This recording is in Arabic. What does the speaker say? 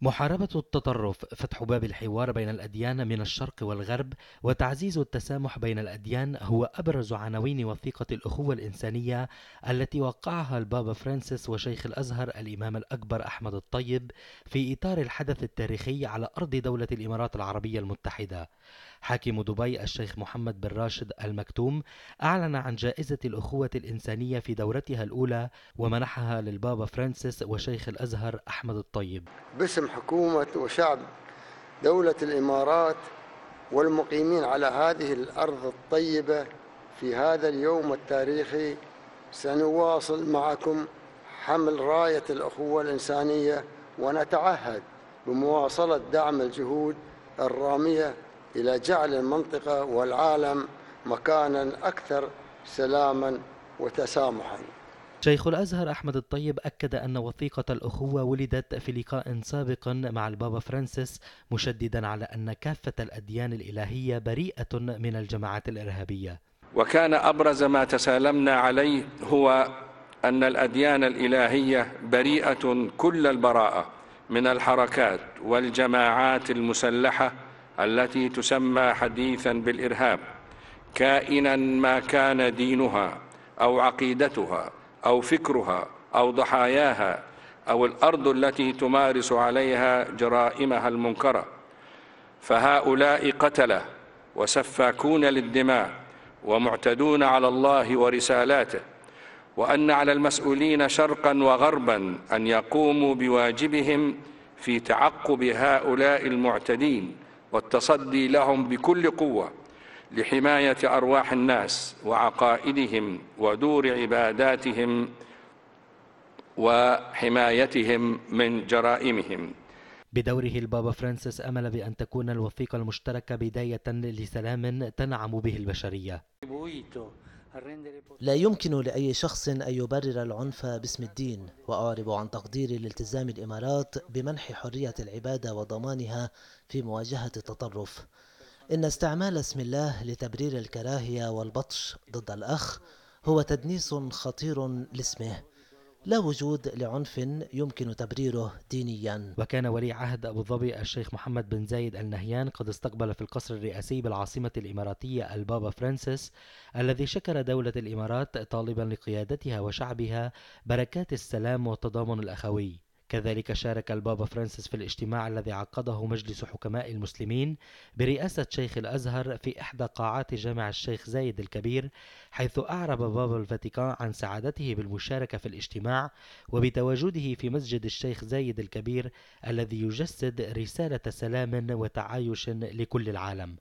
محاربة التطرف، فتح باب الحوار بين الأديان من الشرق والغرب، وتعزيز التسامح بين الأديان هو أبرز عناوين وثيقة الأخوة الإنسانية التي وقعها البابا فرانسيس وشيخ الأزهر الإمام الأكبر أحمد الطيب في إطار الحدث التاريخي على أرض دولة الإمارات العربية المتحدة. حاكم دبي الشيخ محمد بن راشد المكتوم أعلن عن جائزة الأخوة الإنسانية في دورتها الأولى ومنحها للبابا فرانسيس وشيخ الأزهر أحمد الطيب. باسم حكومة وشعب دولة الإمارات والمقيمين على هذه الأرض الطيبة في هذا اليوم التاريخي سنواصل معكم حمل راية الأخوة الإنسانية ونتعهد بمواصلة دعم الجهود الرامية إلى جعل المنطقة والعالم مكانا أكثر سلاما وتسامحا شيخ الأزهر أحمد الطيب أكد أن وثيقة الأخوة ولدت في لقاء سابق مع البابا فرانسيس مشددا على أن كافة الأديان الإلهية بريئة من الجماعات الإرهابية وكان أبرز ما تسالمنا عليه هو أن الأديان الإلهية بريئة كل البراءة من الحركات والجماعات المسلحة التي تسمى حديثا بالإرهاب كائنا ما كان دينها أو عقيدتها أو فكرها أو ضحاياها أو الأرض التي تمارس عليها جرائمها المنكرة فهؤلاء قتلة وسفاكون للدماء ومعتدون على الله ورسالاته وأن على المسؤولين شرقا وغربا أن يقوموا بواجبهم في تعقب هؤلاء المعتدين والتصدي لهم بكل قوه لحماية أرواح الناس وعقائدهم ودور عباداتهم وحمايتهم من جرائمهم بدوره البابا فرانسيس أمل بأن تكون الوثيقة المشتركة بداية لسلام تنعم به البشرية لا يمكن لأي شخص أن يبرر العنف باسم الدين وأعرب عن تقديري لالتزام الإمارات بمنح حرية العبادة وضمانها في مواجهة التطرف إن استعمال اسم الله لتبرير الكراهية والبطش ضد الأخ هو تدنيس خطير لاسمه لا وجود لعنف يمكن تبريره دينيا وكان ولي عهد أبو ظبي الشيخ محمد بن زايد النهيان قد استقبل في القصر الرئاسي بالعاصمة الإماراتية البابا فرانسيس الذي شكر دولة الإمارات طالبا لقيادتها وشعبها بركات السلام والتضامن الأخوي كذلك شارك البابا فرانسيس في الاجتماع الذي عقده مجلس حكماء المسلمين برئاسة شيخ الأزهر في إحدى قاعات جامع الشيخ زايد الكبير حيث أعرب بابا الفاتيكان عن سعادته بالمشاركة في الاجتماع وبتواجده في مسجد الشيخ زايد الكبير الذي يجسد رسالة سلام وتعايش لكل العالم